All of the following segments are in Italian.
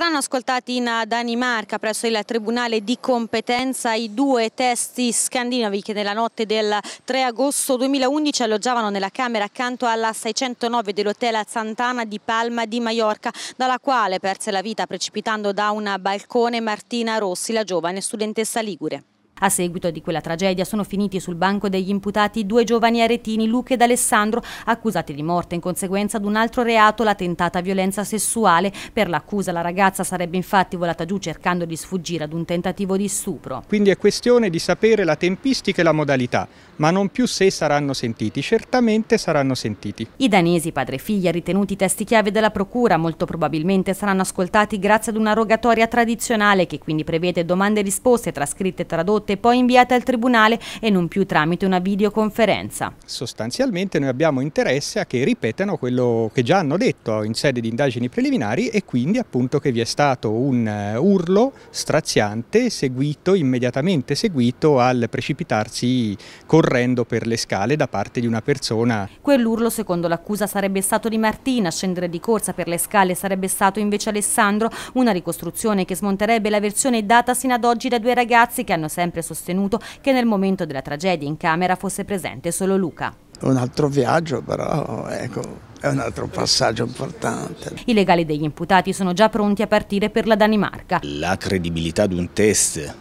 Saranno ascoltati in Danimarca presso il Tribunale di competenza i due testi scandinavi che nella notte del 3 agosto 2011 alloggiavano nella camera accanto alla 609 dell'hotel Santana di Palma di Mallorca, dalla quale perse la vita precipitando da un balcone Martina Rossi, la giovane studentessa ligure. A seguito di quella tragedia sono finiti sul banco degli imputati due giovani aretini, Luca ed Alessandro, accusati di morte in conseguenza di un altro reato, la tentata violenza sessuale. Per l'accusa la ragazza sarebbe infatti volata giù cercando di sfuggire ad un tentativo di stupro. Quindi è questione di sapere la tempistica e la modalità, ma non più se saranno sentiti. Certamente saranno sentiti. I danesi padre e figlia ritenuti testi chiave della procura molto probabilmente saranno ascoltati grazie ad una rogatoria tradizionale che quindi prevede domande e risposte trascritte e tradotte corte, poi inviata al Tribunale e non più tramite una videoconferenza. Sostanzialmente noi abbiamo interesse a che ripetano quello che già hanno detto in sede di indagini preliminari e quindi appunto che vi è stato un eh, urlo straziante seguito, immediatamente seguito al precipitarsi correndo per le scale da parte di una persona. Quell'urlo secondo l'accusa sarebbe stato di Martina, scendere di corsa per le scale sarebbe stato invece Alessandro, una ricostruzione che smonterebbe la versione data sino ad oggi da due ragazzi che hanno sempre sempre sostenuto che nel momento della tragedia in camera fosse presente solo Luca. Un altro viaggio però, ecco, è un altro passaggio importante. I legali degli imputati sono già pronti a partire per la Danimarca. La credibilità di un test,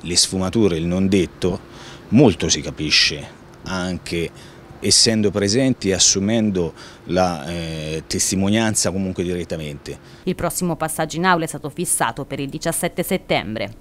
le sfumature, il non detto, molto si capisce, anche essendo presenti e assumendo la eh, testimonianza comunque direttamente. Il prossimo passaggio in aula è stato fissato per il 17 settembre.